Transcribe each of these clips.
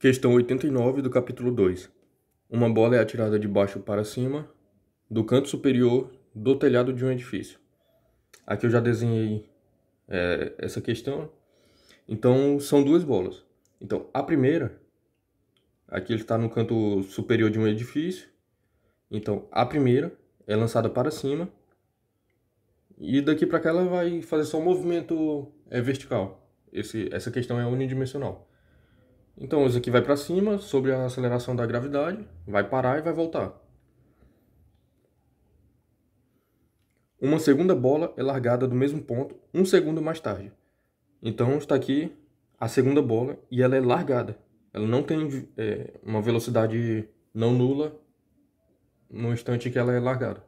Questão 89 do capítulo 2. Uma bola é atirada de baixo para cima, do canto superior do telhado de um edifício. Aqui eu já desenhei é, essa questão. Então, são duas bolas. Então, a primeira, aqui ele está no canto superior de um edifício. Então, a primeira é lançada para cima. E daqui para cá ela vai fazer só um movimento é, vertical. Esse, essa questão é unidimensional. Então isso aqui vai para cima, sobre a aceleração da gravidade, vai parar e vai voltar. Uma segunda bola é largada do mesmo ponto um segundo mais tarde. Então está aqui a segunda bola e ela é largada. Ela não tem é, uma velocidade não nula no instante que ela é largada.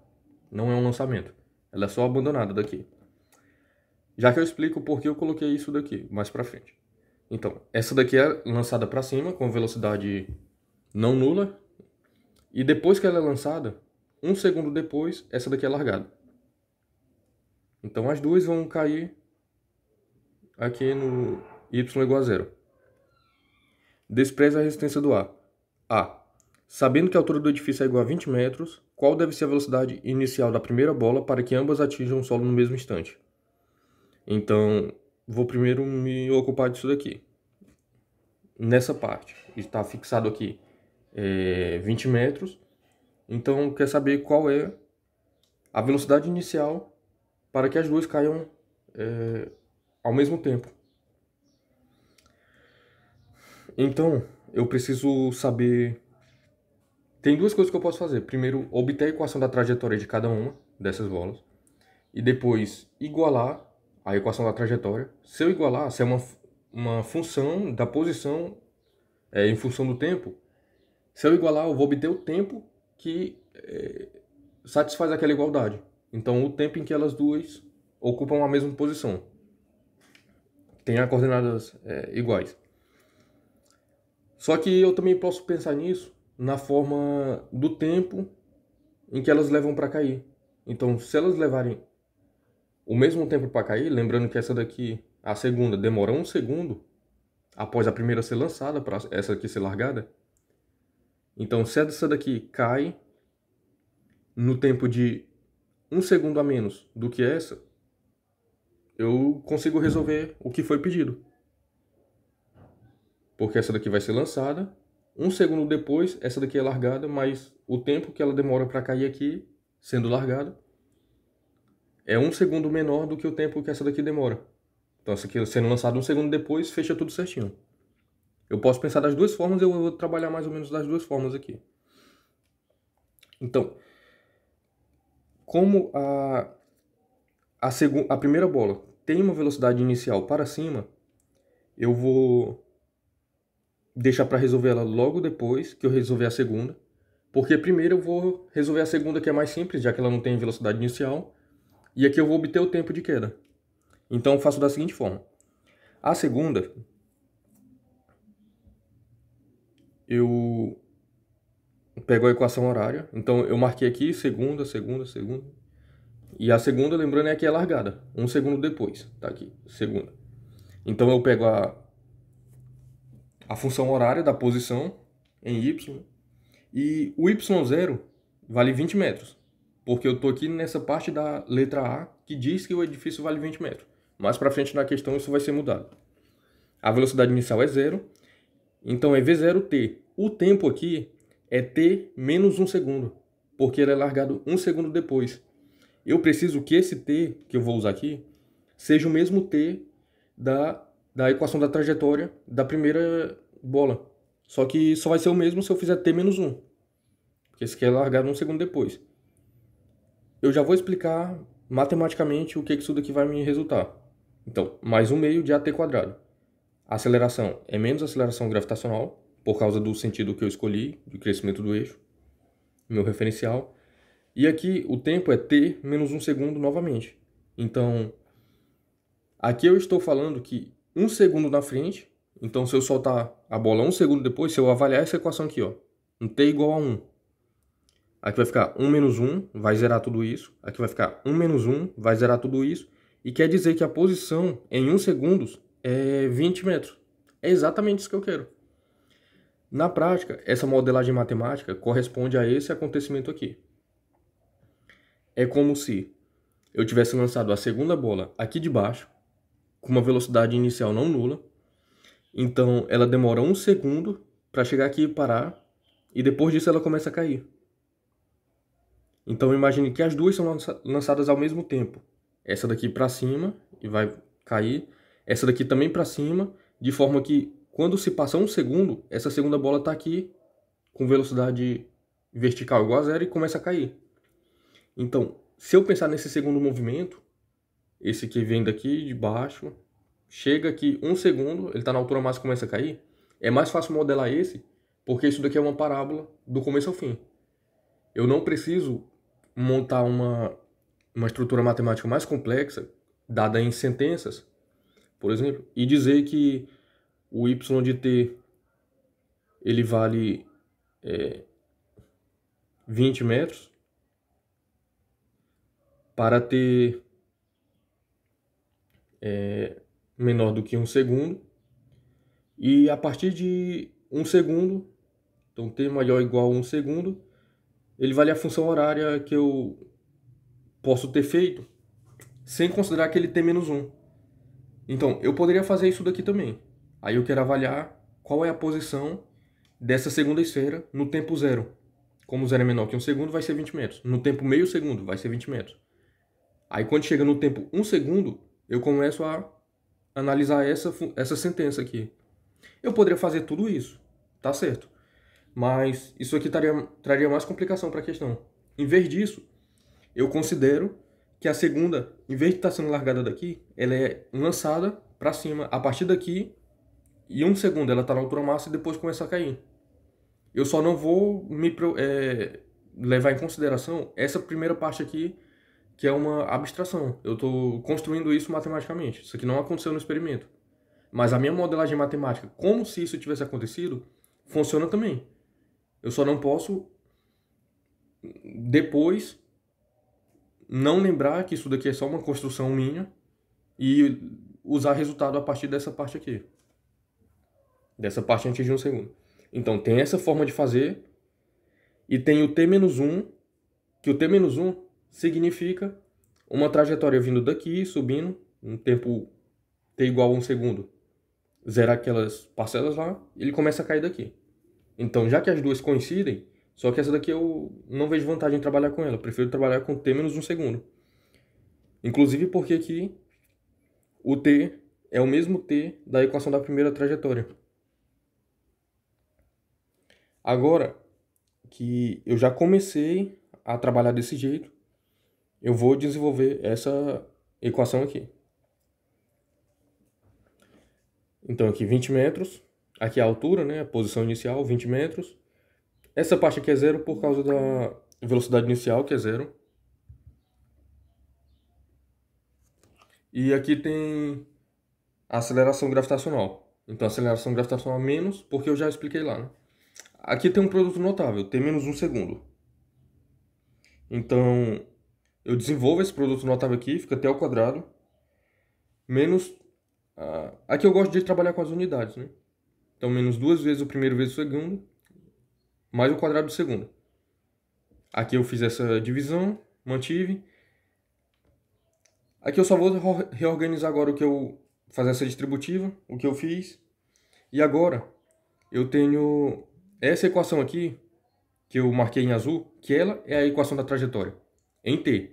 Não é um lançamento. Ela é só abandonada daqui. Já que eu explico por que eu coloquei isso daqui mais para frente. Então, essa daqui é lançada para cima com velocidade não nula. E depois que ela é lançada, um segundo depois, essa daqui é largada. Então as duas vão cair aqui no y igual a zero. Despreza a resistência do ar. A. Sabendo que a altura do edifício é igual a 20 metros, qual deve ser a velocidade inicial da primeira bola para que ambas atinjam o solo no mesmo instante? Então, vou primeiro me ocupar disso daqui. Nessa parte, está fixado aqui é, 20 metros. Então, quer saber qual é a velocidade inicial para que as duas caiam é, ao mesmo tempo. Então, eu preciso saber. Tem duas coisas que eu posso fazer. Primeiro, obter a equação da trajetória de cada uma dessas bolas. E depois, igualar a equação da trajetória. Se eu igualar, se é uma, uma função da posição é, em função do tempo, se eu igualar, eu vou obter o tempo que é, satisfaz aquela igualdade. Então, o tempo em que elas duas ocupam a mesma posição. Tem as coordenadas é, iguais. Só que eu também posso pensar nisso na forma do tempo em que elas levam para cair. Então, se elas levarem o mesmo tempo para cair, lembrando que essa daqui, a segunda, demora um segundo após a primeira ser lançada para essa aqui ser largada. Então, se essa daqui cai no tempo de um segundo a menos do que essa, eu consigo resolver o que foi pedido. Porque essa daqui vai ser lançada, um segundo depois, essa daqui é largada, mas o tempo que ela demora para cair aqui, sendo largada, é um segundo menor do que o tempo que essa daqui demora. Então essa aqui sendo lançada um segundo depois, fecha tudo certinho. Eu posso pensar das duas formas, eu vou trabalhar mais ou menos das duas formas aqui. Então, como a, a, a primeira bola tem uma velocidade inicial para cima, eu vou deixar para resolver ela logo depois que eu resolver a segunda. Porque primeiro eu vou resolver a segunda que é mais simples, já que ela não tem velocidade inicial. E aqui eu vou obter o tempo de queda. Então eu faço da seguinte forma. A segunda, eu pego a equação horária. Então eu marquei aqui segunda, segunda, segunda. E a segunda, lembrando, é que é largada. Um segundo depois, tá aqui, segunda. Então eu pego a, a função horária da posição em y. E o y0 vale 20 metros porque eu tô aqui nessa parte da letra A que diz que o edifício vale 20 metros. Mais para frente na questão isso vai ser mudado. A velocidade inicial é zero, então é v0t. O tempo aqui é t menos um segundo, porque ele é largado um segundo depois. Eu preciso que esse t que eu vou usar aqui seja o mesmo t da, da equação da trajetória da primeira bola. Só que só vai ser o mesmo se eu fizer t menos um, porque esse aqui é largado um segundo depois eu já vou explicar matematicamente o que isso daqui vai me resultar. Então, mais um meio de AT quadrado. A aceleração é menos aceleração gravitacional, por causa do sentido que eu escolhi, de crescimento do eixo, meu referencial. E aqui o tempo é t menos um segundo novamente. Então, aqui eu estou falando que um segundo na frente, então se eu soltar a bola um segundo depois, se eu avaliar essa equação aqui, ó, um t igual a 1, Aqui vai ficar 1 menos 1, vai zerar tudo isso. Aqui vai ficar 1 menos 1, vai zerar tudo isso. E quer dizer que a posição em 1 segundo é 20 metros. É exatamente isso que eu quero. Na prática, essa modelagem matemática corresponde a esse acontecimento aqui. É como se eu tivesse lançado a segunda bola aqui de baixo, com uma velocidade inicial não nula. Então ela demora um segundo para chegar aqui e parar, e depois disso ela começa a cair. Então imagine que as duas são lançadas ao mesmo tempo. Essa daqui para cima e vai cair, essa daqui também para cima, de forma que quando se passar um segundo, essa segunda bola está aqui com velocidade vertical igual a zero e começa a cair. Então, se eu pensar nesse segundo movimento, esse que vem daqui de baixo, chega aqui um segundo, ele está na altura máxima e começa a cair, é mais fácil modelar esse, porque isso daqui é uma parábola do começo ao fim. Eu não preciso montar uma, uma estrutura matemática mais complexa, dada em sentenças, por exemplo, e dizer que o y de t ele vale é, 20 metros para t é, menor do que um segundo e a partir de um segundo, então t maior ou igual a um segundo, ele vale a função horária que eu posso ter feito, sem considerar que ele tem menos 1. Então, eu poderia fazer isso daqui também. Aí eu quero avaliar qual é a posição dessa segunda esfera no tempo zero. Como zero é menor que um segundo, vai ser 20 metros. No tempo meio segundo, vai ser 20 metros. Aí quando chega no tempo um segundo, eu começo a analisar essa, essa sentença aqui. Eu poderia fazer tudo isso, tá certo. Mas isso aqui traria traria mais complicação para a questão. Em vez disso, eu considero que a segunda, em vez de estar tá sendo largada daqui, ela é lançada para cima a partir daqui e um segundo ela está na altura máxima e depois começa a cair. Eu só não vou me é, levar em consideração essa primeira parte aqui, que é uma abstração. Eu estou construindo isso matematicamente. Isso aqui não aconteceu no experimento. Mas a minha modelagem matemática, como se isso tivesse acontecido, funciona também. Eu só não posso depois não lembrar que isso daqui é só uma construção minha e usar resultado a partir dessa parte aqui. Dessa parte antes de um segundo. Então tem essa forma de fazer e tem o T-1, que o T-1 significa uma trajetória vindo daqui, subindo, um tempo T igual a um segundo, zerar aquelas parcelas lá, ele começa a cair daqui. Então, já que as duas coincidem, só que essa daqui eu não vejo vantagem em trabalhar com ela. Eu prefiro trabalhar com t menos um segundo. Inclusive porque aqui o t é o mesmo t da equação da primeira trajetória. Agora que eu já comecei a trabalhar desse jeito, eu vou desenvolver essa equação aqui. Então aqui 20 metros Aqui é a altura, né? A posição inicial, 20 metros. Essa parte aqui é zero por causa da velocidade inicial, que é zero. E aqui tem a aceleração gravitacional. Então, aceleração gravitacional menos, porque eu já expliquei lá, né? Aqui tem um produto notável, tem menos um segundo. Então, eu desenvolvo esse produto notável aqui, fica até ao quadrado, menos... Uh, aqui eu gosto de trabalhar com as unidades, né? Então, menos duas vezes o primeiro vezes o segundo, mais o quadrado do segundo. Aqui eu fiz essa divisão, mantive. Aqui eu só vou reorganizar agora o que eu... Fazer essa distributiva, o que eu fiz. E agora, eu tenho essa equação aqui, que eu marquei em azul, que ela é a equação da trajetória, em t.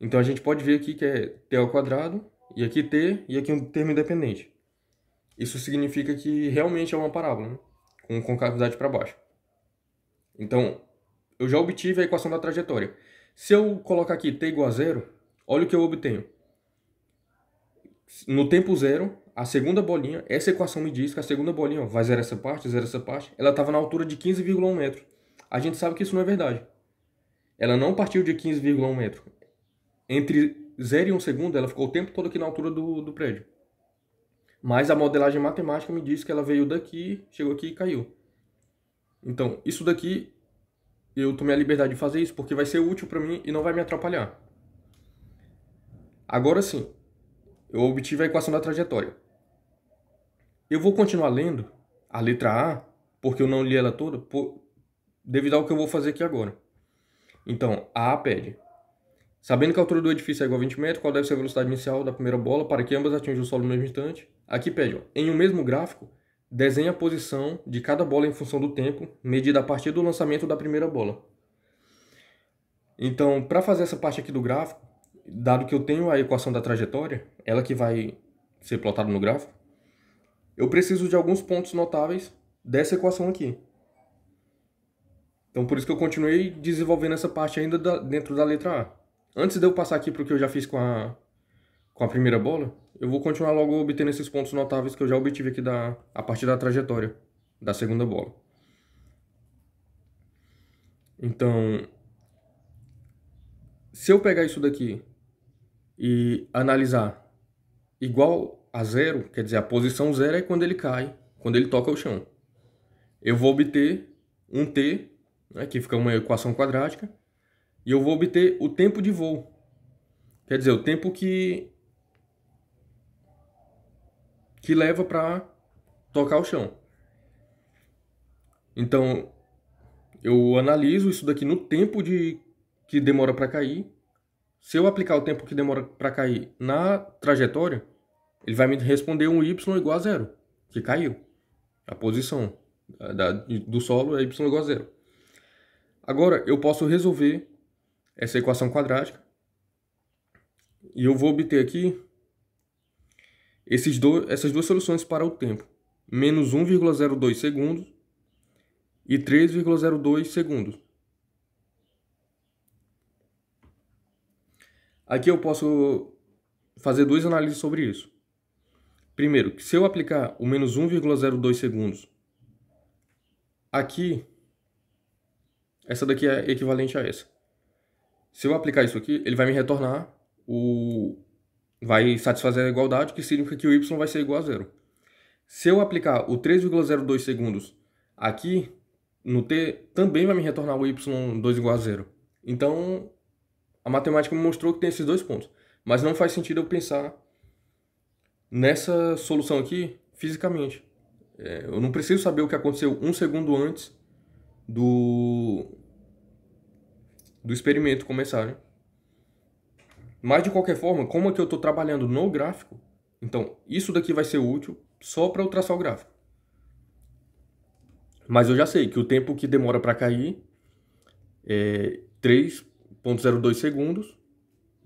Então a gente pode ver aqui que é t ao quadrado, e aqui t, e aqui um termo independente isso significa que realmente é uma parábola, né? com concavidade para baixo. Então, eu já obtive a equação da trajetória. Se eu colocar aqui t igual a zero, olha o que eu obtenho. No tempo zero, a segunda bolinha, essa equação me diz que a segunda bolinha vai zerar essa parte, zerar essa parte, ela estava na altura de 15,1 metros. A gente sabe que isso não é verdade. Ela não partiu de 15,1 metro. Entre 0 e 1 um segundo, ela ficou o tempo todo aqui na altura do, do prédio. Mas a modelagem matemática me diz que ela veio daqui, chegou aqui e caiu. Então, isso daqui, eu tomei a liberdade de fazer isso porque vai ser útil para mim e não vai me atrapalhar. Agora sim, eu obtive a equação da trajetória. Eu vou continuar lendo a letra A, porque eu não li ela toda, por, devido ao que eu vou fazer aqui agora. Então, a A pede Sabendo que a altura do edifício é igual a 20 metros, qual deve ser a velocidade inicial da primeira bola para que ambas atinjam o solo no mesmo instante? Aqui pede, ó, em um mesmo gráfico, desenhe a posição de cada bola em função do tempo, medida a partir do lançamento da primeira bola. Então, para fazer essa parte aqui do gráfico, dado que eu tenho a equação da trajetória, ela que vai ser plotada no gráfico, eu preciso de alguns pontos notáveis dessa equação aqui. Então, por isso que eu continuei desenvolvendo essa parte ainda da, dentro da letra A. Antes de eu passar aqui para o que eu já fiz com a, com a primeira bola, eu vou continuar logo obtendo esses pontos notáveis que eu já obtive aqui da, a partir da trajetória da segunda bola. Então, se eu pegar isso daqui e analisar igual a zero, quer dizer, a posição zero é quando ele cai, quando ele toca o chão. Eu vou obter um t, né, que fica uma equação quadrática, e eu vou obter o tempo de voo. Quer dizer, o tempo que que leva para tocar o chão. Então, eu analiso isso daqui no tempo de que demora para cair. Se eu aplicar o tempo que demora para cair na trajetória, ele vai me responder um y igual a zero, que caiu. A posição da, do solo é y igual a zero. Agora, eu posso resolver essa equação quadrática. E eu vou obter aqui esses dois essas duas soluções para o tempo. Menos 1,02 segundos e 3,02 segundos. Aqui eu posso fazer duas análises sobre isso. Primeiro, se eu aplicar o menos 1,02 segundos aqui, essa daqui é equivalente a essa. Se eu aplicar isso aqui, ele vai me retornar o... Vai satisfazer a igualdade, que significa que o y vai ser igual a zero. Se eu aplicar o 3,02 segundos aqui, no t, também vai me retornar o y2 igual a zero. Então, a matemática me mostrou que tem esses dois pontos. Mas não faz sentido eu pensar nessa solução aqui fisicamente. É, eu não preciso saber o que aconteceu um segundo antes do do experimento começar. Né? Mas de qualquer forma, como é que eu estou trabalhando no gráfico, então isso daqui vai ser útil só para eu traçar o gráfico. Mas eu já sei que o tempo que demora para cair é 3.02 segundos,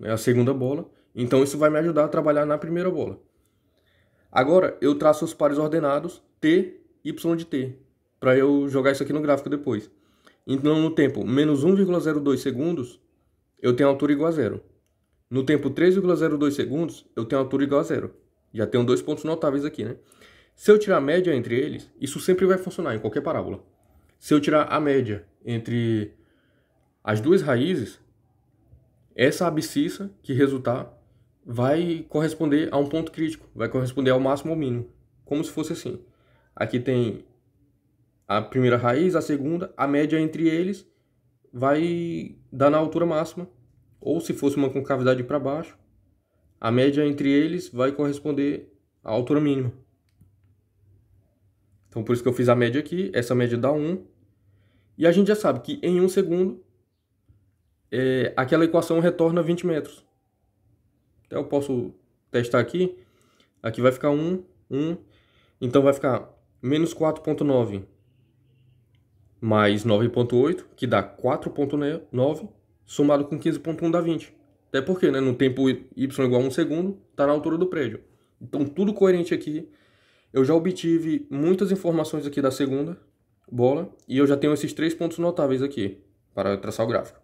é a segunda bola. Então isso vai me ajudar a trabalhar na primeira bola. Agora eu traço os pares ordenados T, Y de T, para eu jogar isso aqui no gráfico depois. Então, no tempo menos 1,02 segundos, eu tenho altura igual a zero. No tempo 3,02 segundos, eu tenho altura igual a zero. Já tenho dois pontos notáveis aqui, né? Se eu tirar a média entre eles, isso sempre vai funcionar em qualquer parábola. Se eu tirar a média entre as duas raízes, essa abscissa que resultar vai corresponder a um ponto crítico, vai corresponder ao máximo ou mínimo, como se fosse assim. Aqui tem a primeira raiz, a segunda, a média entre eles vai dar na altura máxima, ou se fosse uma concavidade para baixo, a média entre eles vai corresponder à altura mínima. Então por isso que eu fiz a média aqui, essa média dá 1, e a gente já sabe que em um segundo é, aquela equação retorna 20 metros. Então eu posso testar aqui, aqui vai ficar 1, 1, então vai ficar menos 4.9 mais 9.8, que dá 4.9, somado com 15.1 dá 20. Até porque, né, no tempo y igual a 1 segundo, está na altura do prédio. Então, tudo coerente aqui. Eu já obtive muitas informações aqui da segunda bola, e eu já tenho esses três pontos notáveis aqui, para traçar o gráfico.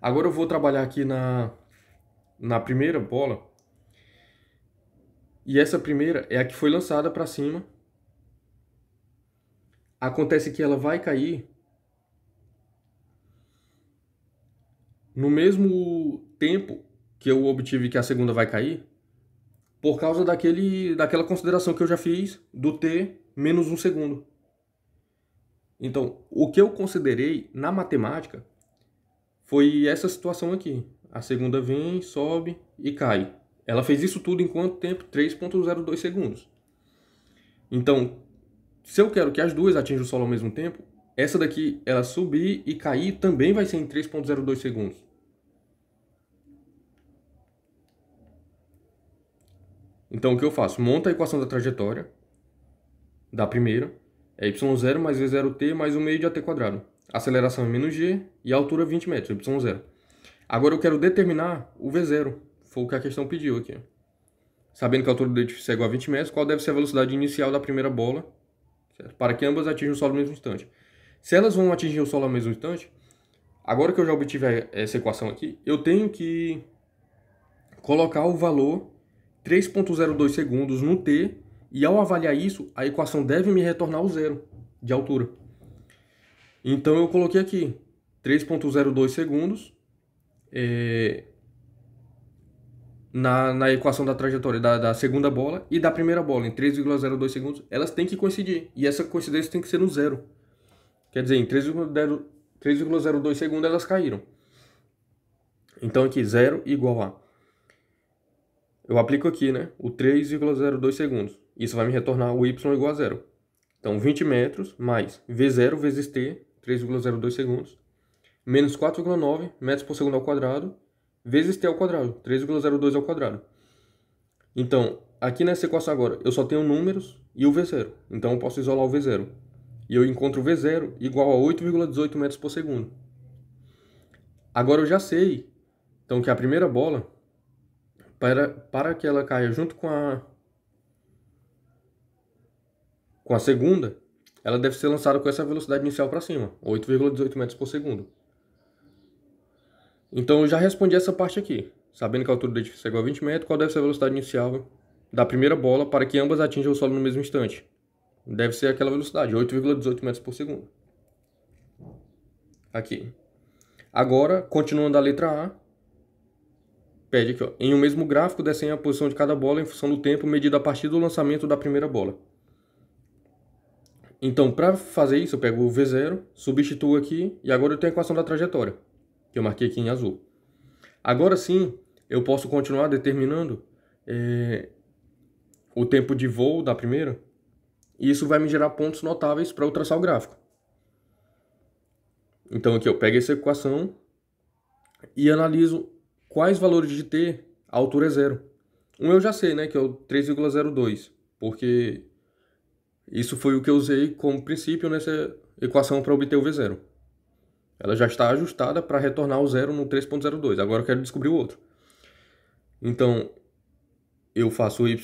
Agora eu vou trabalhar aqui na, na primeira bola, e essa primeira é a que foi lançada para cima, Acontece que ela vai cair no mesmo tempo que eu obtive que a segunda vai cair, por causa daquele, daquela consideração que eu já fiz do t menos um segundo. Então, o que eu considerei na matemática foi essa situação aqui. A segunda vem, sobe e cai. Ela fez isso tudo em quanto tempo? 3.02 segundos. Então, se eu quero que as duas atinjam o solo ao mesmo tempo, essa daqui, ela subir e cair, também vai ser em 3.02 segundos. Então o que eu faço? Monta a equação da trajetória da primeira. É y0 mais v0t mais 1 meio de at quadrado. Aceleração é menos g e a altura 20 metros, y0. Agora eu quero determinar o v0. Foi o que a questão pediu aqui. Sabendo que a altura do edifício é igual a 20 metros, qual deve ser a velocidade inicial da primeira bola certo? para que ambas atinjam o solo no mesmo instante. Se elas vão atingir o solo ao mesmo instante, agora que eu já obtive essa equação aqui, eu tenho que colocar o valor 3.02 segundos no t, e ao avaliar isso, a equação deve me retornar o zero de altura. Então eu coloquei aqui 3.02 segundos, é, na, na equação da trajetória da, da segunda bola e da primeira bola, em 3,02 segundos, elas têm que coincidir. E essa coincidência tem que ser no zero. Quer dizer, em 3,02 segundos elas caíram. Então aqui, zero igual a... Eu aplico aqui, né, o 3,02 segundos. Isso vai me retornar o y igual a zero. Então, 20 metros mais V0 vezes T, 3,02 segundos, menos 4,9 metros por segundo ao quadrado, vezes t ao quadrado, 3,02 ao quadrado. Então, aqui nessa equação agora, eu só tenho números e o V0. Então, eu posso isolar o V0. E eu encontro V0 igual a 8,18 metros por segundo. Agora eu já sei, então, que a primeira bola, para, para que ela caia junto com a, com a segunda, ela deve ser lançada com essa velocidade inicial para cima, 8,18 metros por segundo. Então eu já respondi essa parte aqui. Sabendo que a altura do edifício é igual a 20 metros, qual deve ser a velocidade inicial da primeira bola para que ambas atinjam o solo no mesmo instante? Deve ser aquela velocidade, 8,18 metros por segundo. Aqui. Agora, continuando a letra A, pede aqui, ó, em um mesmo gráfico desenhe a posição de cada bola em função do tempo medido a partir do lançamento da primeira bola. Então, para fazer isso, eu pego o V0, substituo aqui e agora eu tenho a equação da trajetória que eu marquei aqui em azul. Agora sim, eu posso continuar determinando é, o tempo de voo da primeira, e isso vai me gerar pontos notáveis para eu traçar o gráfico. Então aqui eu pego essa equação e analiso quais valores de t a altura é zero. Um eu já sei, né, que é o 3,02, porque isso foi o que eu usei como princípio nessa equação para obter o V0. Ela já está ajustada para retornar o zero no 3.02. Agora eu quero descobrir o outro. Então, eu faço y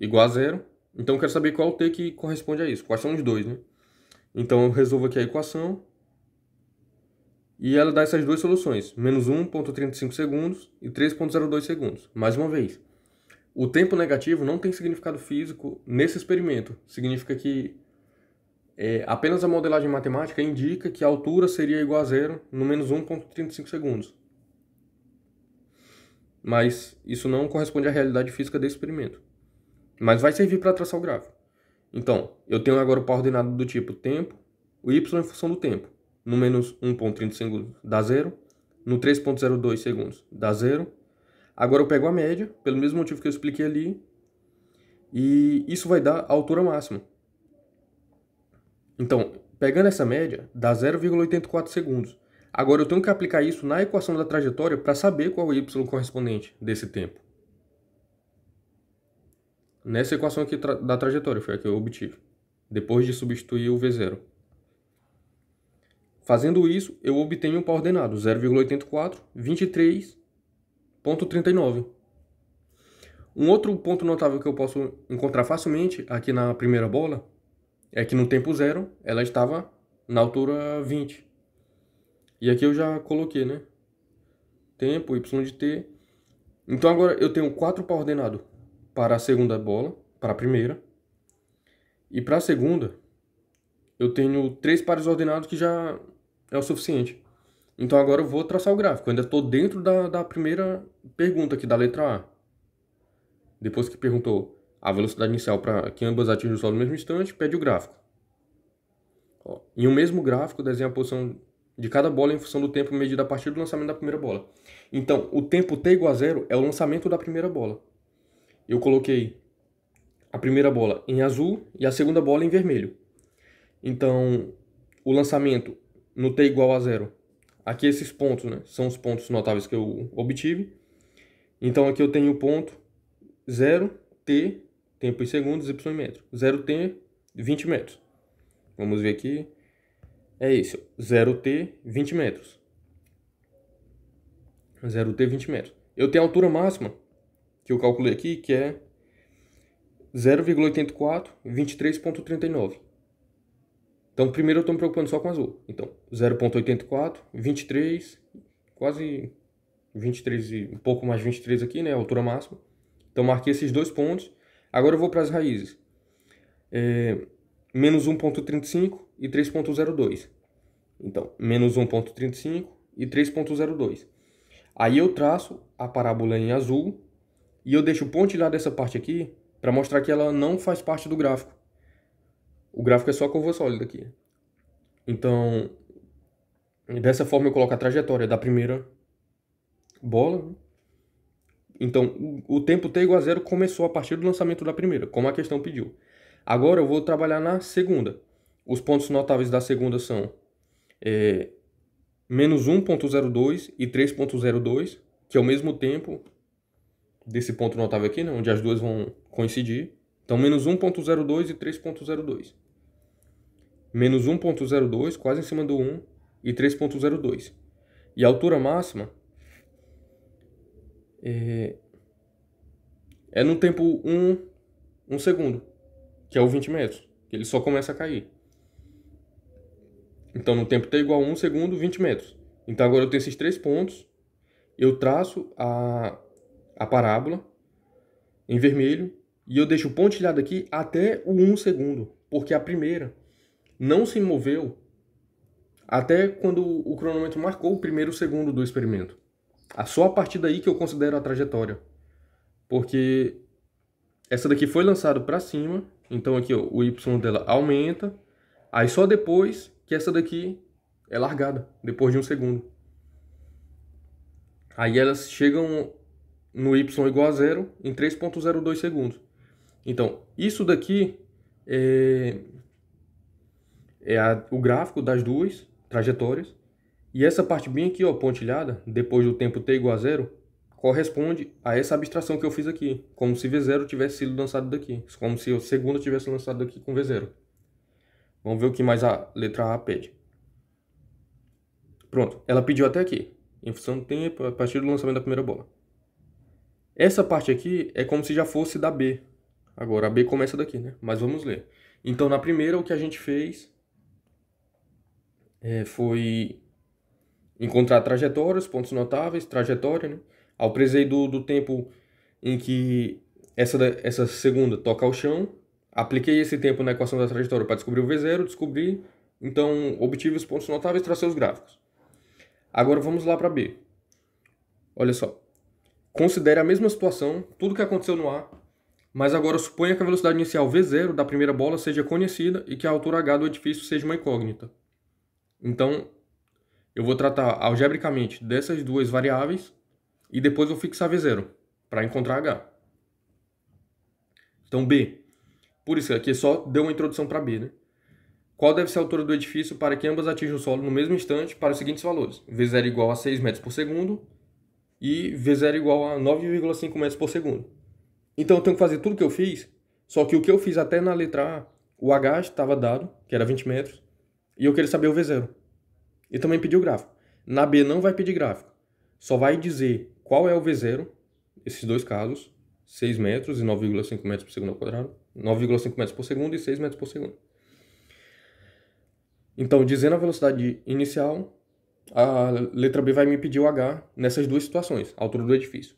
igual a zero. Então, eu quero saber qual t que corresponde a isso. Quais são os dois, né? Então, eu resolvo aqui a equação. E ela dá essas duas soluções. Menos 1.35 segundos e 3.02 segundos. Mais uma vez. O tempo negativo não tem significado físico nesse experimento. Significa que é, apenas a modelagem matemática indica que a altura seria igual a zero no menos 1,35 segundos. Mas isso não corresponde à realidade física desse experimento. Mas vai servir para traçar o gráfico. Então, eu tenho agora o par ordenado do tipo tempo, o y em função do tempo. No menos 1.35 segundos dá zero, no 3,02 segundos dá zero. Agora eu pego a média, pelo mesmo motivo que eu expliquei ali, e isso vai dar a altura máxima, então, pegando essa média, dá 0,84 segundos. Agora eu tenho que aplicar isso na equação da trajetória para saber qual é o y correspondente desse tempo. Nessa equação aqui tra da trajetória foi a que eu obtive, depois de substituir o V0. Fazendo isso, eu obtenho um par ordenado 0,84, 23,39. Um outro ponto notável que eu posso encontrar facilmente aqui na primeira bola é que no tempo zero ela estava na altura 20. E aqui eu já coloquei, né? Tempo, y de t. Então agora eu tenho 4 para ordenado para a segunda bola, para a primeira. E para a segunda, eu tenho 3 pares ordenados que já é o suficiente. Então agora eu vou traçar o gráfico. Eu ainda estou dentro da, da primeira pergunta aqui da letra A. Depois que perguntou a velocidade inicial para que ambas atinjam o solo no mesmo instante, pede o gráfico. Ó, em um mesmo gráfico, desenha a posição de cada bola em função do tempo medido a partir do lançamento da primeira bola. Então, o tempo t igual a zero é o lançamento da primeira bola. Eu coloquei a primeira bola em azul e a segunda bola em vermelho. Então, o lançamento no t igual a zero. Aqui esses pontos, né, são os pontos notáveis que eu obtive. Então aqui eu tenho o ponto 0, t tempo em segundos, y em metro. 0t, 20 metros. Vamos ver aqui. É isso, 0t, 20 metros. 0t, 20 metros. Eu tenho a altura máxima, que eu calculei aqui, que é 0,84, 23,39. Então, primeiro eu estou me preocupando só com azul. Então, 0.84, 23, quase 23 e um pouco mais 23 aqui, né? A altura máxima. Então, marquei esses dois pontos Agora eu vou para as raízes. É, menos 1.35 e 3.02. Então, menos 1.35 e 3.02. Aí eu traço a parábola em azul e eu deixo pontilhada essa parte aqui para mostrar que ela não faz parte do gráfico. O gráfico é só a curva sólida aqui. Então, dessa forma eu coloco a trajetória da primeira bola né? Então, o tempo T igual a zero começou a partir do lançamento da primeira, como a questão pediu. Agora eu vou trabalhar na segunda. Os pontos notáveis da segunda são é, menos 1.02 e 3.02, que é o mesmo tempo desse ponto notável aqui, né, onde as duas vão coincidir. Então, menos 1.02 e 3.02. Menos 1.02, quase em cima do 1, e 3.02. E a altura máxima é, é no tempo 1 um, um segundo, que é o 20 metros, que ele só começa a cair. Então no tempo t igual a 1 um segundo, 20 metros. Então agora eu tenho esses três pontos, eu traço a, a parábola em vermelho e eu deixo pontilhado aqui até o 1 um segundo, porque a primeira não se moveu até quando o cronômetro marcou o primeiro segundo do experimento. É só a partir daí que eu considero a trajetória. Porque essa daqui foi lançada para cima, então aqui ó, o Y dela aumenta, aí só depois que essa daqui é largada, depois de um segundo. Aí elas chegam no Y igual a zero em 3.02 segundos. Então, isso daqui é, é a, o gráfico das duas trajetórias. E essa parte bem aqui, ó, pontilhada, depois do tempo t igual a zero, corresponde a essa abstração que eu fiz aqui, como se V0 tivesse sido lançado daqui, como se o segundo tivesse lançado daqui com V0. Vamos ver o que mais a letra A pede. Pronto, ela pediu até aqui, em função do tempo, a partir do lançamento da primeira bola. Essa parte aqui é como se já fosse da B. Agora, a B começa daqui, né? Mas vamos ler. Então, na primeira, o que a gente fez é, foi encontrar trajetórias, pontos notáveis, trajetória, né? Ao precisei do, do tempo em que essa, essa segunda toca ao chão, apliquei esse tempo na equação da trajetória para descobrir o V0, descobri, então obtive os pontos notáveis, tracei os gráficos. Agora vamos lá para B. Olha só. Considere a mesma situação, tudo que aconteceu no A, mas agora suponha que a velocidade inicial V0 da primeira bola seja conhecida e que a altura H do edifício seja uma incógnita. Então, eu vou tratar algebricamente dessas duas variáveis e depois vou fixar V0 para encontrar H. Então B, por isso aqui é só deu uma introdução para B, né? Qual deve ser a altura do edifício para que ambas atinjam o solo no mesmo instante para os seguintes valores? V0 igual a 6 metros por segundo e V0 igual a 9,5 metros por segundo. Então eu tenho que fazer tudo o que eu fiz, só que o que eu fiz até na letra A, o H estava dado, que era 20 metros, e eu queria saber o V0. E também pedir o gráfico. Na B não vai pedir gráfico. Só vai dizer qual é o V0, esses dois casos, 6 metros e 9,5 metros por segundo ao quadrado. 9,5 metros por segundo e 6 metros por segundo. Então, dizendo a velocidade inicial, a letra B vai me pedir o H nessas duas situações, a altura do edifício.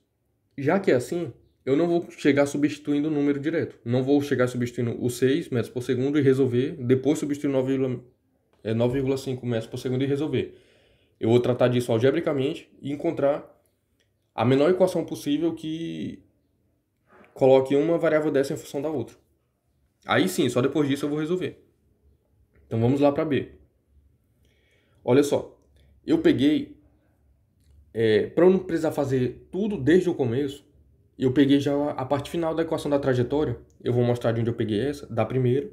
Já que é assim, eu não vou chegar substituindo o número direto. Não vou chegar substituindo o 6 metros por segundo e resolver, depois substituir 9,5 é 9,5 metros por segundo e resolver. Eu vou tratar disso algebricamente e encontrar a menor equação possível que coloque uma variável dessa em função da outra. Aí sim, só depois disso eu vou resolver. Então vamos lá para B. Olha só, eu peguei, é, para eu não precisar fazer tudo desde o começo, eu peguei já a parte final da equação da trajetória. Eu vou mostrar de onde eu peguei essa, da primeira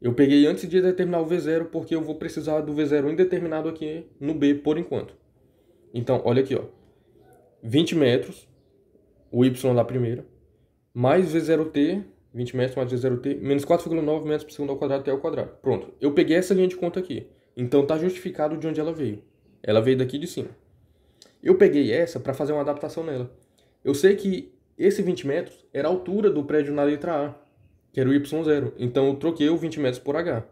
eu peguei antes de determinar o V0 porque eu vou precisar do V0 indeterminado aqui no B por enquanto. Então, olha aqui, ó. 20 metros, o Y da primeira, mais V0T, 20 metros mais V0T, menos 4,9 metros por segundo ao quadrado até ao quadrado. Pronto, eu peguei essa linha de conta aqui. Então tá justificado de onde ela veio. Ela veio daqui de cima. Eu peguei essa para fazer uma adaptação nela. Eu sei que esse 20 metros era a altura do prédio na letra A que era o Y0. Então eu troquei o 20 metros por H.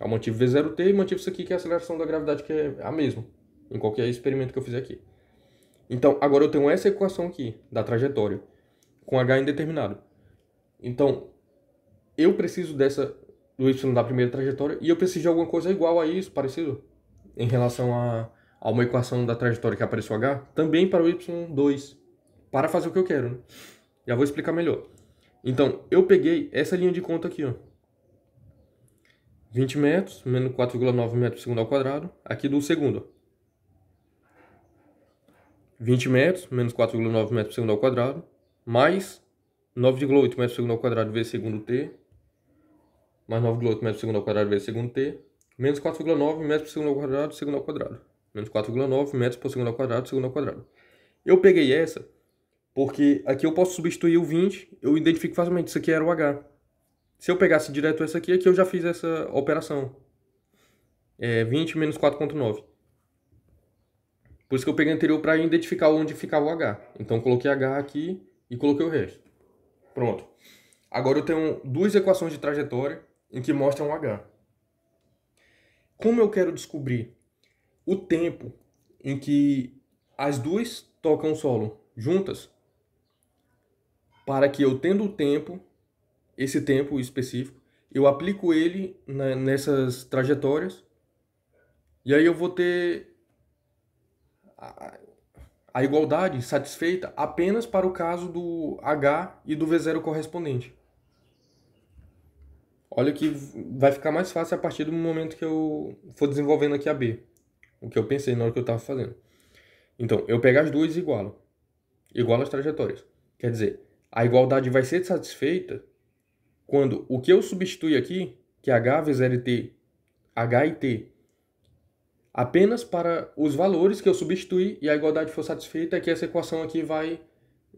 Eu mantive V0T e mantive isso aqui, que é a aceleração da gravidade, que é a mesma, em qualquer experimento que eu fizer aqui. Então, agora eu tenho essa equação aqui, da trajetória, com H indeterminado. Então, eu preciso dessa, do Y da primeira trajetória, e eu preciso de alguma coisa igual a isso, parecido, em relação a, a uma equação da trajetória que apareceu H, também para o Y2, para fazer o que eu quero. Né? Já vou explicar melhor. Então, eu peguei essa linha de conta aqui, ó. 20 metros, menos 4,9 metros por segundo ao quadrado, aqui do segundo. 20 metros, menos 4,9 metros por segundo ao quadrado, mais 9,8 metros por segundo ao quadrado vezes segundo t, mais 9,8 metros por segundo ao quadrado vezes segundo t, menos 4,9 metros por segundo ao quadrado, segundo ao quadrado. Menos 4,9 metros por segundo ao quadrado, segundo ao quadrado. Eu peguei essa porque aqui eu posso substituir o 20, eu identifico facilmente, isso aqui era o H. Se eu pegasse direto essa aqui, aqui eu já fiz essa operação. É 20 menos 4.9. Por isso que eu peguei anterior para identificar onde ficava o H. Então coloquei H aqui e coloquei o resto. Pronto. Agora eu tenho duas equações de trajetória em que mostram o H. Como eu quero descobrir o tempo em que as duas tocam o solo juntas, para que eu tendo o tempo, esse tempo específico, eu aplico ele na, nessas trajetórias e aí eu vou ter a, a igualdade satisfeita apenas para o caso do H e do V0 correspondente. Olha que vai ficar mais fácil a partir do momento que eu for desenvolvendo aqui a B. O que eu pensei na hora que eu estava fazendo. Então, eu pego as duas e igualo. Igualo as trajetórias. Quer dizer, a igualdade vai ser satisfeita quando o que eu substituí aqui, que é H vezes LT, H e T, apenas para os valores que eu substituí e a igualdade for satisfeita, é que essa equação aqui vai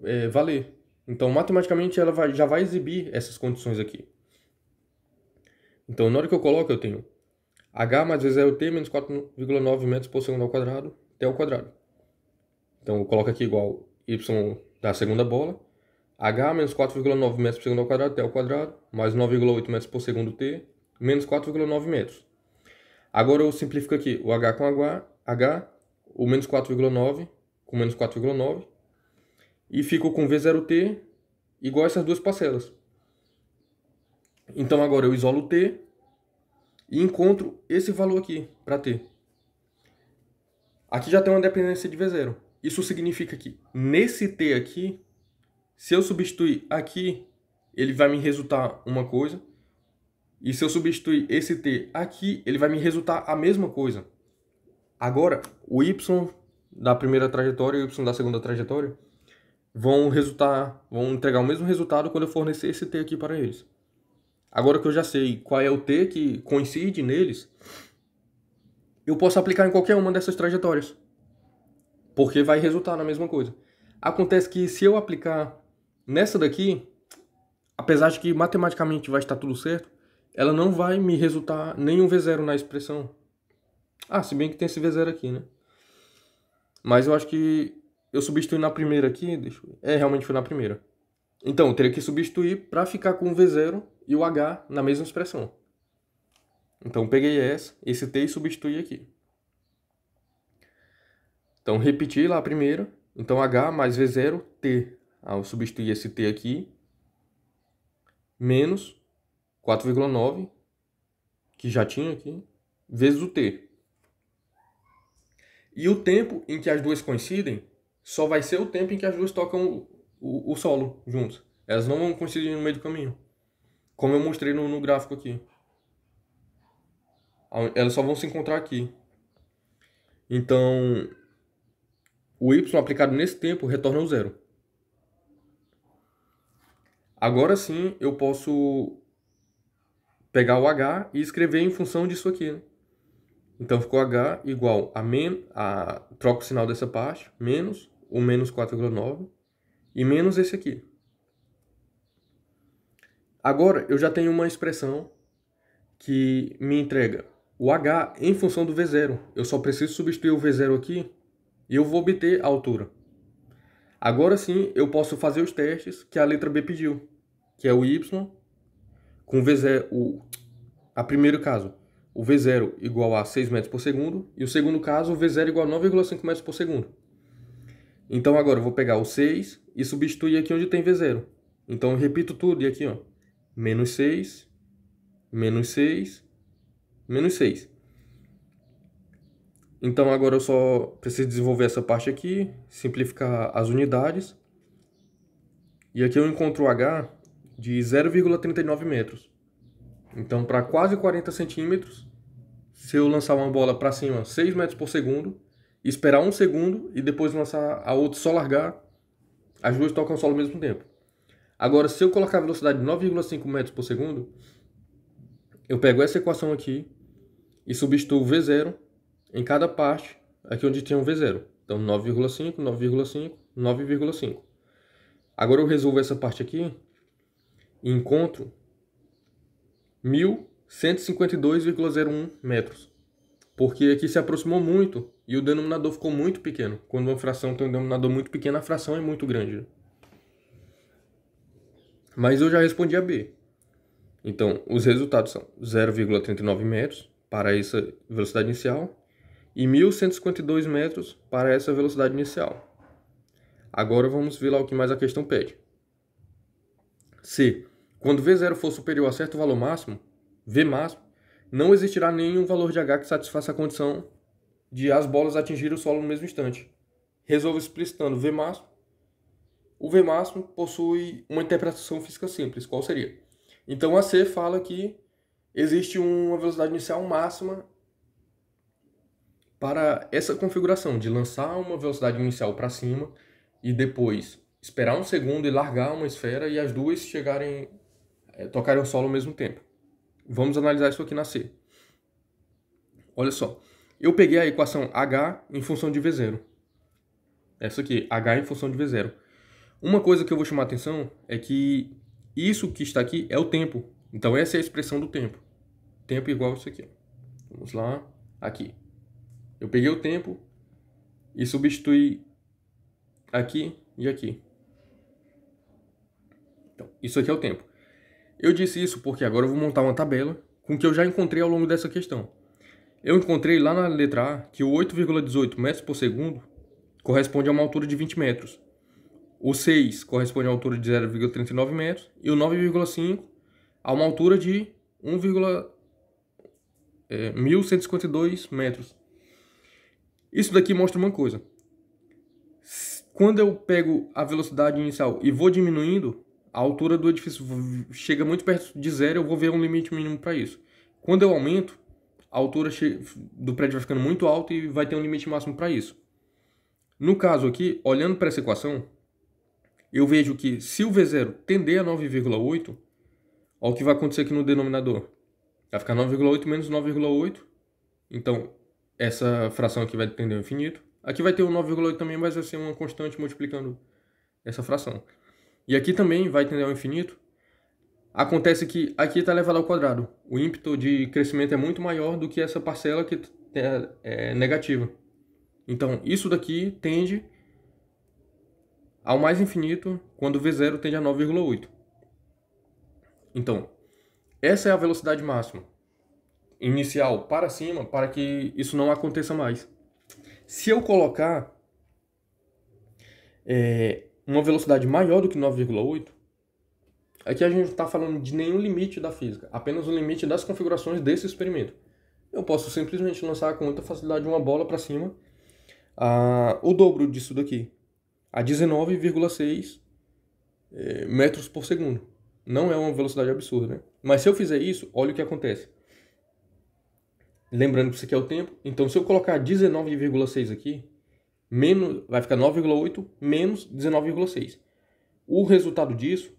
é, valer. Então, matematicamente, ela vai, já vai exibir essas condições aqui. Então, na hora que eu coloco, eu tenho h mais vezes LT menos 4,9 metros por segundo ao quadrado até ao quadrado. Então, eu coloco aqui igual y da segunda bola h menos 4,9 metros por segundo ao quadrado, t ao quadrado, mais 9,8 metros por segundo t, menos 4,9 metros. Agora eu simplifico aqui o h com h, h o menos 4,9 com menos 4,9, e fico com v0t igual a essas duas parcelas. Então agora eu isolo t e encontro esse valor aqui para t. Aqui já tem uma dependência de v0. Isso significa que nesse t aqui se eu substituir aqui, ele vai me resultar uma coisa. E se eu substituir esse t aqui, ele vai me resultar a mesma coisa. Agora, o y da primeira trajetória e o y da segunda trajetória vão resultar, vão entregar o mesmo resultado quando eu fornecer esse t aqui para eles. Agora que eu já sei qual é o t que coincide neles, eu posso aplicar em qualquer uma dessas trajetórias, porque vai resultar na mesma coisa. Acontece que se eu aplicar Nessa daqui, apesar de que matematicamente vai estar tudo certo, ela não vai me resultar nenhum V0 na expressão. Ah, se bem que tem esse V0 aqui, né? Mas eu acho que eu substituí na primeira aqui, deixa eu... é, realmente foi na primeira. Então, eu teria que substituir para ficar com o V0 e o H na mesma expressão. Então, peguei essa, esse T e substituí aqui. Então, repeti lá a primeira. Então, H mais V0, T ao substituir esse t aqui, menos 4,9, que já tinha aqui, vezes o t. E o tempo em que as duas coincidem só vai ser o tempo em que as duas tocam o, o, o solo juntos. Elas não vão coincidir no meio do caminho. Como eu mostrei no, no gráfico aqui. Elas só vão se encontrar aqui. Então, o y aplicado nesse tempo retorna o zero. Agora sim eu posso pegar o H e escrever em função disso aqui. Né? Então ficou H igual a, troco a o sinal dessa parte, menos o menos 4,9 e menos esse aqui. Agora eu já tenho uma expressão que me entrega o H em função do V0. Eu só preciso substituir o V0 aqui e eu vou obter a altura. Agora sim, eu posso fazer os testes que a letra B pediu, que é o Y com V0, o, a primeiro caso, o V0 igual a 6 metros por segundo, e o segundo caso, o V0 igual a 9,5 metros por segundo. Então agora eu vou pegar o 6 e substituir aqui onde tem V0. Então eu repito tudo, e aqui ó, menos 6, menos 6, menos 6. Então agora eu só preciso desenvolver essa parte aqui, simplificar as unidades. E aqui eu encontro o H de 0,39 metros. Então para quase 40 centímetros, se eu lançar uma bola para cima 6 metros por segundo, esperar um segundo e depois lançar a outra só largar, as duas tocam o solo ao mesmo tempo. Agora se eu colocar a velocidade 9,5 metros por segundo, eu pego essa equação aqui e substituo V0 em cada parte aqui onde tinha um V0. Então 9,5, 9,5, 9,5. Agora eu resolvo essa parte aqui e encontro 1152,01 metros. Porque aqui se aproximou muito e o denominador ficou muito pequeno. Quando uma fração tem um denominador muito pequeno, a fração é muito grande. Mas eu já respondi a B. Então, os resultados são 0,39 metros para essa velocidade inicial e 1.152 metros para essa velocidade inicial. Agora vamos ver lá o que mais a questão pede. Se, quando V0 for superior a certo valor máximo, V máximo, não existirá nenhum valor de H que satisfaça a condição de as bolas atingirem o solo no mesmo instante. Resolvo explicitando V máximo. O V máximo possui uma interpretação física simples. Qual seria? Então a C fala que existe uma velocidade inicial máxima para essa configuração de lançar uma velocidade inicial para cima e depois esperar um segundo e largar uma esfera e as duas chegarem é, tocarem o solo ao mesmo tempo. Vamos analisar isso aqui na C. Olha só, eu peguei a equação h em função de v0. Essa aqui, h em função de v0. Uma coisa que eu vou chamar a atenção é que isso que está aqui é o tempo. Então essa é a expressão do tempo. Tempo igual a isso aqui. Vamos lá, aqui. Eu peguei o tempo e substituí aqui e aqui. Então, isso aqui é o tempo. Eu disse isso porque agora eu vou montar uma tabela com o que eu já encontrei ao longo dessa questão. Eu encontrei lá na letra A que o 8,18 metros por segundo corresponde a uma altura de 20 metros. O 6 corresponde a uma altura de 0,39 é, metros e o 9,5 a uma altura de é, 1.152 metros. Isso daqui mostra uma coisa. Quando eu pego a velocidade inicial e vou diminuindo, a altura do edifício chega muito perto de zero, eu vou ver um limite mínimo para isso. Quando eu aumento, a altura do prédio vai ficando muito alta e vai ter um limite máximo para isso. No caso aqui, olhando para essa equação, eu vejo que se o V0 tender a 9,8, olha o que vai acontecer aqui no denominador. Vai ficar 9,8 menos 9,8. Então, essa fração aqui vai tender ao infinito. Aqui vai ter o 9,8 também, mas vai ser uma constante multiplicando essa fração. E aqui também vai tender ao infinito. Acontece que aqui está elevado ao quadrado. O ímpeto de crescimento é muito maior do que essa parcela que é, é negativa. Então, isso daqui tende ao mais infinito quando V0 tende a 9,8. Então, essa é a velocidade máxima inicial para cima para que isso não aconteça mais. Se eu colocar é, uma velocidade maior do que 9,8, aqui é a gente não está falando de nenhum limite da física, apenas o limite das configurações desse experimento. Eu posso simplesmente lançar com muita facilidade uma bola para cima, a, o dobro disso daqui, a 19,6 é, metros por segundo. Não é uma velocidade absurda, né? Mas se eu fizer isso, olha o que acontece. Lembrando que isso aqui é o tempo. Então, se eu colocar 19,6 aqui, menos, vai ficar 9,8 menos 19,6. O resultado disso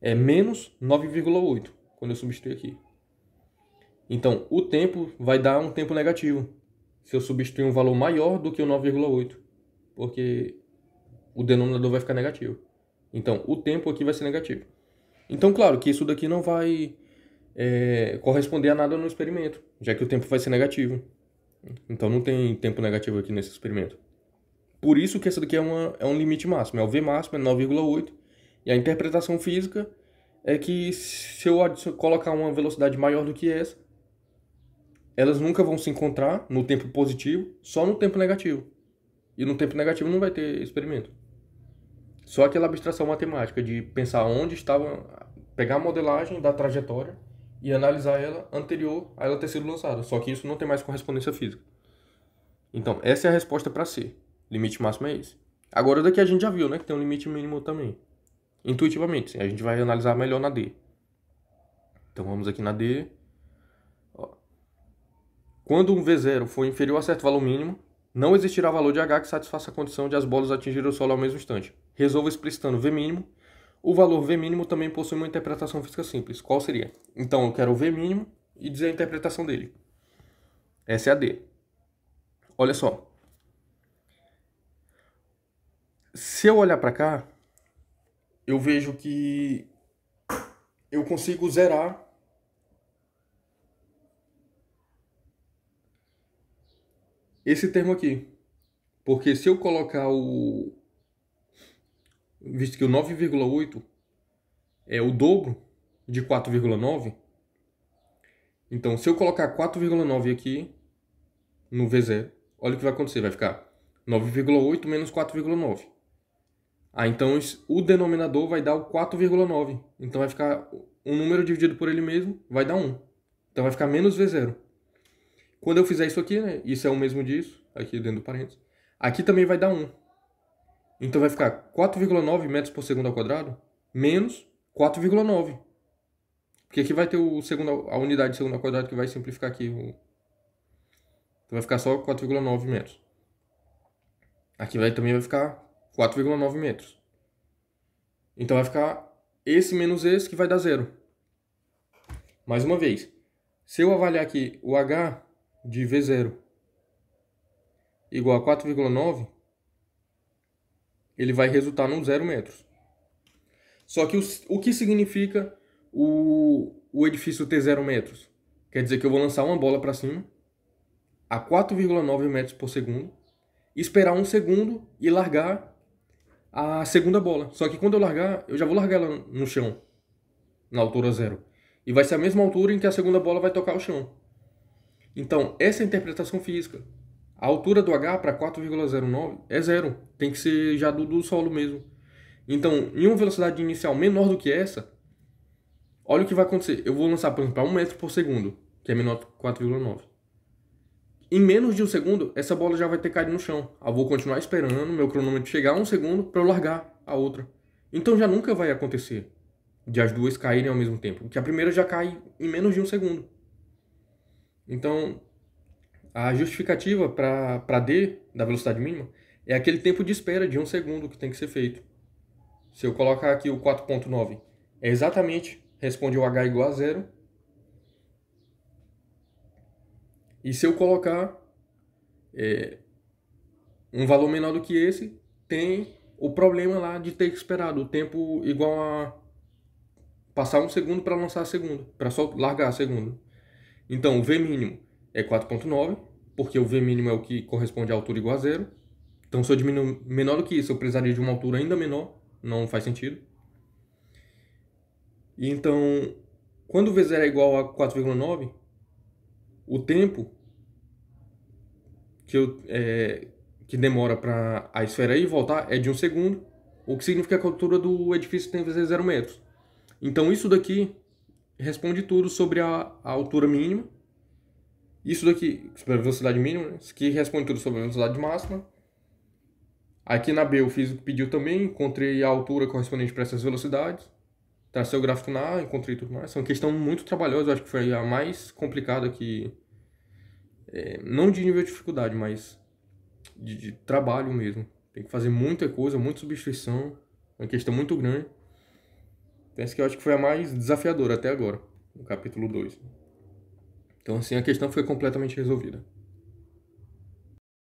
é menos 9,8, quando eu substituir aqui. Então, o tempo vai dar um tempo negativo, se eu substituir um valor maior do que o 9,8, porque o denominador vai ficar negativo. Então, o tempo aqui vai ser negativo. Então, claro que isso daqui não vai é, corresponder a nada no experimento, já que o tempo vai ser negativo. Então não tem tempo negativo aqui nesse experimento. Por isso que essa daqui é, uma, é um limite máximo, é o V máximo, é 9,8. E a interpretação física é que se eu colocar uma velocidade maior do que essa, elas nunca vão se encontrar no tempo positivo, só no tempo negativo. E no tempo negativo não vai ter experimento. Só aquela abstração matemática de pensar onde estava, pegar a modelagem da trajetória e analisar ela anterior a ela ter sido lançada. Só que isso não tem mais correspondência física. Então, essa é a resposta para C. Limite máximo é esse. Agora, daqui a gente já viu, né, que tem um limite mínimo também. Intuitivamente, A gente vai analisar melhor na D. Então, vamos aqui na D. Ó. Quando um V0 for inferior a certo valor mínimo, não existirá valor de H que satisfaça a condição de as bolas atingirem o solo ao mesmo instante. Resolva explicitando V mínimo o valor V mínimo também possui uma interpretação física simples. Qual seria? Então eu quero o V mínimo e dizer a interpretação dele. Essa é a D. Olha só. Se eu olhar para cá, eu vejo que eu consigo zerar esse termo aqui. Porque se eu colocar o visto que o 9,8 é o dobro de 4,9. Então, se eu colocar 4,9 aqui no V0, olha o que vai acontecer, vai ficar 9,8 menos 4,9. Ah, então o denominador vai dar o 4,9. Então vai ficar um número dividido por ele mesmo, vai dar 1. Então vai ficar menos V0. Quando eu fizer isso aqui, né, isso é o mesmo disso, aqui dentro do parênteses, aqui também vai dar 1. Então vai ficar 4,9 metros por segundo ao quadrado menos 4,9. Porque aqui vai ter o segundo, a unidade de segundo ao quadrado que vai simplificar aqui. O... Então vai ficar só 4,9 metros. Aqui vai, também vai ficar 4,9 metros. Então vai ficar esse menos esse que vai dar zero. Mais uma vez, se eu avaliar aqui o H de V0 igual a 4,9, ele vai resultar num zero metros. Só que o, o que significa o, o edifício ter zero metros? Quer dizer que eu vou lançar uma bola para cima a 4,9 metros por segundo, esperar um segundo e largar a segunda bola. Só que quando eu largar, eu já vou largar ela no chão, na altura zero. E vai ser a mesma altura em que a segunda bola vai tocar o chão. Então, essa é a interpretação física. A altura do H para 4,09 é zero. Tem que ser já do, do solo mesmo. Então, em uma velocidade inicial menor do que essa, olha o que vai acontecer. Eu vou lançar, por exemplo, a 1 metro por segundo, que é menor que 4,9. Em menos de um segundo, essa bola já vai ter caído no chão. Eu ah, vou continuar esperando meu cronômetro chegar a um segundo para eu largar a outra. Então já nunca vai acontecer de as duas caírem ao mesmo tempo, porque a primeira já cai em menos de um segundo. Então, a justificativa para D, da velocidade mínima, é aquele tempo de espera de um segundo que tem que ser feito. Se eu colocar aqui o 4.9, é exatamente, responde o H igual a zero. E se eu colocar é, um valor menor do que esse, tem o problema lá de ter esperado o tempo igual a passar um segundo para lançar a segunda, para só largar a segunda. Então, o V mínimo é 4.9, porque o V mínimo é o que corresponde à altura igual a zero. Então se eu diminuir menor do que isso, eu precisaria de uma altura ainda menor, não faz sentido. E então, quando V0 é igual a 4,9, o tempo que, eu, é, que demora para a esfera ir e voltar é de um segundo, o que significa que a altura do edifício tem V0 metros. Então isso daqui responde tudo sobre a, a altura mínima isso daqui, sobre é a velocidade mínima, isso aqui responde tudo sobre a velocidade máxima. Aqui na B eu fiz o que pediu também, encontrei a altura correspondente para essas velocidades. Tracei tá, o gráfico na A, encontrei tudo mais. É uma questão muito trabalhosa, eu acho que foi a mais complicada que... É, não de nível de dificuldade, mas de, de trabalho mesmo. Tem que fazer muita coisa, muita substituição. É uma questão muito grande. penso essa que eu acho que foi a mais desafiadora até agora, no capítulo 2. Então, assim, a questão foi completamente resolvida.